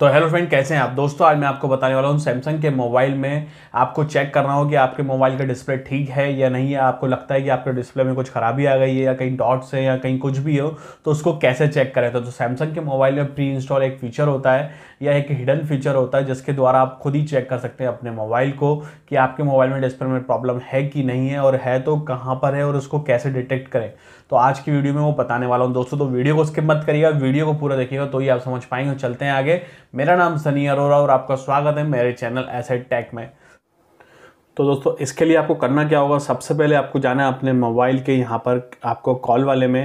तो hello friend कैसे हैं आप दोस्तों आज मैं आपको बताने वाला हूँ सैमसंग के मोबाइल में आपको चेक करना हो कि आपके मोबाइल का डिस्प्ले ठीक है या नहीं है आपको लगता है कि आपके डिस्प्ले में कुछ खराबी आ गई है या कहीं डॉट्स हैं या कहीं कुछ भी हो तो उसको कैसे चेक करें तो, तो सैमसंग के मोबाइल में प्री इंस्टॉल एक फीचर होता है या एक हिडन फीचर होता है जिसके द्वारा आप खुद ही चेक कर सकते हैं अपने मोबाइल को कि आपके मोबाइल में डिस्प्ले में प्रॉब्लम है कि नहीं है और है तो कहाँ पर है और उसको कैसे डिटेक्ट करें तो आज की वीडियो में वो बताने वाला हूँ दोस्तों तो वीडियो को स्किप मत करिएगा वीडियो को पूरा देखिएगा तो ही आप समझ पाएंगे चलते हैं आगे मेरा नाम सनी अरोरा और आपका स्वागत है मेरे चैनल एसेट टेक में तो दोस्तों इसके लिए आपको करना क्या होगा सबसे पहले आपको जाना है अपने मोबाइल के यहाँ पर आपको कॉल वाले में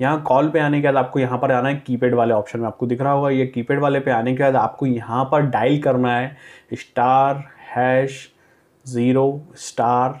यहाँ कॉल पे आने के बाद आपको यहाँ पर आना है कीपैड वाले ऑप्शन में आपको दिख रहा होगा ये कीपैड वाले पे आने के बाद आपको यहाँ पर डायल करना है स्टार हैश ज़ीरो स्टार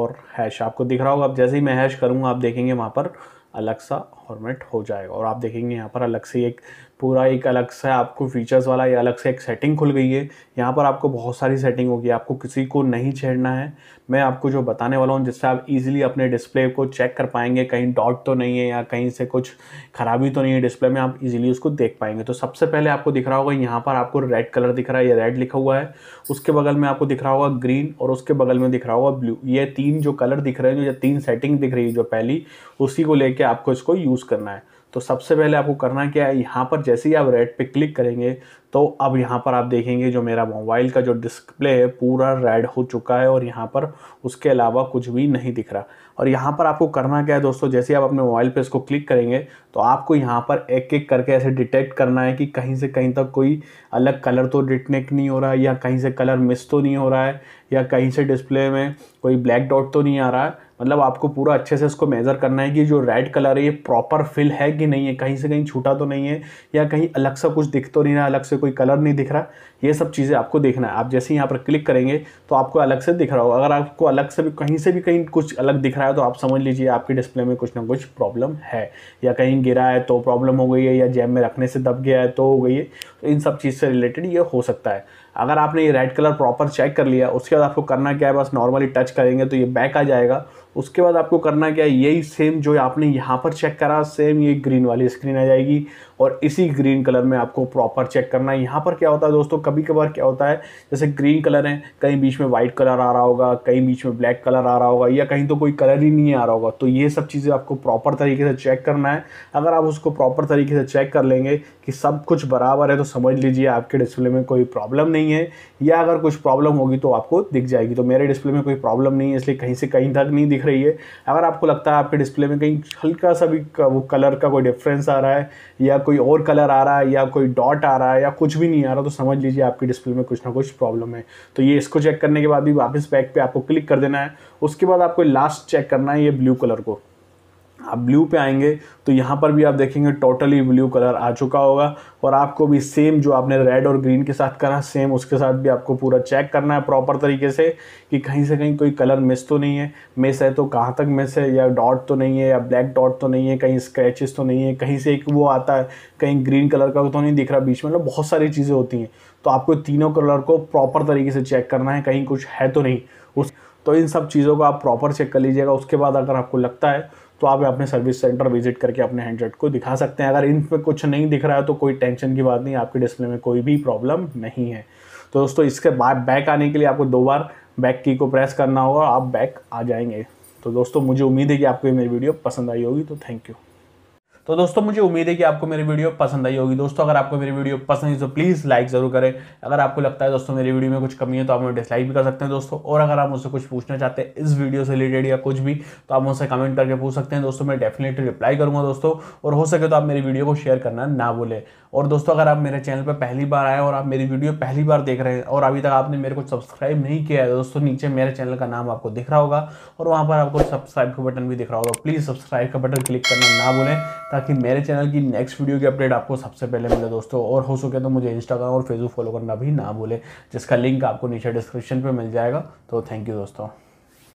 और हैश आपको दिख रहा होगा अब जैसे ही मैं हैश करूँगा आप देखेंगे वहाँ पर अलग सा फॉर्मेट हो जाएगा और आप देखेंगे यहाँ पर अलग से एक पूरा एक अलग सा आपको फीचर्स वाला या अलग से एक सेटिंग खुल गई है यहाँ पर आपको बहुत सारी सेटिंग होगी आपको किसी को नहीं छेड़ना है मैं आपको जो बताने वाला हूँ जिससे आप इजीली अपने डिस्प्ले को चेक कर पाएंगे कहीं डॉट तो नहीं है या कहीं से कुछ खराबी तो नहीं है डिस्प्ले में आप इजीली उसको देख पाएंगे तो सबसे पहले आपको दिख रहा होगा यहाँ पर आपको रेड कलर दिख रहा है या रेड लिखा हुआ है उसके बगल में आपको दिख रहा होगा ग्रीन और उसके बगल में दिख रहा होगा ब्लू ये तीन जो कलर दिख रहे हैं जो तीन सेटिंग दिख रही है जो पहली उसी को लेकर आपको इसको यूज़ करना है तो सबसे पहले आपको करना क्या है यहाँ पर जैसे ही आप रेड पे क्लिक करेंगे तो अब यहाँ पर आप देखेंगे जो मेरा मोबाइल का जो डिस्प्ले है पूरा रेड हो चुका है और यहाँ पर उसके अलावा कुछ भी नहीं दिख रहा और यहाँ पर आपको करना क्या है दोस्तों जैसे आप अपने मोबाइल पे इसको क्लिक करेंगे तो आपको यहाँ पर एक एक करके ऐसे डिटेक्ट करना है कि कहीं से कहीं तक कोई अलग कलर तो डिटेक्ट नहीं हो रहा है या कहीं से कलर मिस तो नहीं हो रहा है या कहीं से डिस्प्ले में कोई ब्लैक डॉट तो नहीं आ रहा है मतलब आपको पूरा अच्छे से इसको मेज़र करना है कि जो रेड कलर है ये प्रॉपर फिल है कि नहीं है कहीं से कहीं छूटा तो नहीं है या कहीं अलग सा कुछ दिख तो नहीं रहा अलग से कोई कलर नहीं दिख रहा ये सब चीज़ें आपको देखना है आप जैसे यहाँ पर क्लिक करेंगे तो आपको अलग से दिख रहा होगा अगर आपको अलग से भी कहीं से भी कहीं कुछ अलग दिख रहा है तो आप समझ लीजिए आपकी डिस्प्ले में कुछ ना कुछ प्रॉब्लम है या कहीं गिरा है तो प्रॉब्लम हो गई है या जैम में रखने से दब गया है तो हो गई है इन सब चीज़ से रिलेटेड ये हो सकता है अगर आपने ये रेड कलर प्रॉपर चेक कर लिया उसके बाद आपको करना क्या है बस नॉर्मली टच करेंगे तो ये बैक आ जाएगा उसके बाद आपको करना क्या है यही सेम जो आपने यहाँ पर चेक करा सेम ये ग्रीन वाली स्क्रीन आ जाएगी और इसी ग्रीन कलर में आपको प्रॉपर चेक करना है यहाँ पर क्या होता है दोस्तों कभी कभार क्या होता है जैसे ग्रीन कलर है कहीं बीच में वाइट कलर आ रहा होगा कहीं बीच में ब्लैक कलर आ रहा होगा या कहीं तो कोई कलर ही नहीं आ रहा होगा तो ये सब चीज़ें आपको प्रॉपर तरीके से चेक करना है अगर आप उसको प्रॉपर तरीके से चेक कर लेंगे कि सब कुछ बराबर है तो समझ लीजिए आपके डिस्प्ले में कोई प्रॉब्लम नहीं है या अगर कुछ प्रॉब्लम होगी तो आपको दिख जाएगी तो मेरे डिस्प्ले में कोई प्रॉब्लम नहीं है इसलिए कहीं से कहीं तक नहीं दिख रही है अगर आपको लगता है आपके डिस्प्ले में कहीं हल्का सा भी वो कलर का कोई डिफरेंस आ रहा है या कोई और कलर आ रहा है या कोई डॉट आ रहा है या कुछ भी नहीं आ रहा तो समझ लीजिए आपके डिस्प्ले में कुछ ना कुछ प्रॉब्लम है तो ये इसको चेक करने के बाद भी वापस बैक पर आपको क्लिक कर देना है उसके बाद आपको लास्ट चेक करना है ये ब्लू कलर को आप ब्लू पे आएंगे तो यहाँ पर भी आप देखेंगे टोटली ब्लू कलर आ चुका होगा और आपको भी सेम जो आपने रेड और ग्रीन के साथ करा सेम उसके साथ भी आपको पूरा चेक करना है प्रॉपर तरीके से कि कहीं से कहीं कोई कलर मिस तो नहीं है मिस है तो कहाँ तक मिस है या डॉट तो नहीं है या ब्लैक डॉट तो नहीं है कहीं स्क्रैचेस तो नहीं है कहीं से एक वो आता है कहीं ग्रीन कलर का तो नहीं दिख रहा बीच में मतलब बहुत सारी चीज़ें होती हैं तो आपको तीनों कलर को प्रॉपर तरीके से चेक करना है कहीं कुछ है तो नहीं उस तो इन सब चीज़ों को आप प्रॉपर चेक कर लीजिएगा उसके बाद अगर आपको लगता है तो आप अपने सर्विस सेंटर विजिट करके अपने हैंडसेट को दिखा सकते हैं अगर इन पर कुछ नहीं दिख रहा है तो कोई टेंशन की बात नहीं आपके डिस्प्ले में कोई भी प्रॉब्लम नहीं है तो दोस्तों इसके बाद बैक आने के लिए आपको दो बार बैक की को प्रेस करना होगा आप बैक आ जाएंगे तो दोस्तों मुझे उम्मीद है कि आपको मेरी वीडियो पसंद आई होगी तो थैंक यू तो दोस्तों मुझे उम्मीद है कि आपको मेरी वीडियो पसंद आई होगी दोस्तों अगर आपको मेरी वीडियो पसंद है तो प्लीज़ लाइक ज़रूर करें अगर आपको लगता है दोस्तों मेरी वीडियो में कुछ कमी है तो आप मुझे डिसलाइक भी कर सकते हैं दोस्तों और अगर आप मुझसे कुछ पूछना चाहते हैं इस वीडियो से रिलेटेड या कुछ भी तो आप मुझसे कमेंट करके पूछ सकते हैं दोस्तों मैं डेफिनेटली रिप्लाई करूँगा दोस्तों और हो सके तो आप मेरी वीडियो को शेयर करना ना भूलें और दोस्तों अगर आप मेरे चैनल पर पहली बार आए और आप मेरी वीडियो पहली बार देख रहे हैं और अभी तक आपने मेरे को सब्सक्राइब नहीं किया है दोस्तों नीचे मेरे चैनल का नाम आपको दिख रहा होगा और वहाँ पर आपको सब्सक्राइब का बटन भी दिख रहा होगा प्लीज़ सब्सक्राइब का बटन क्लिक करना ना भूलें ताकि मेरे चैनल की नेक्स्ट वीडियो की अपडेट आपको सबसे पहले मिले दोस्तों और हो सके तो मुझे इंस्टाग्राम और फेसबुक फॉलो करना भी ना भूलें जिसका लिंक आपको नीचे डिस्क्रिप्शन पर मिल जाएगा तो थैंक यू दोस्तों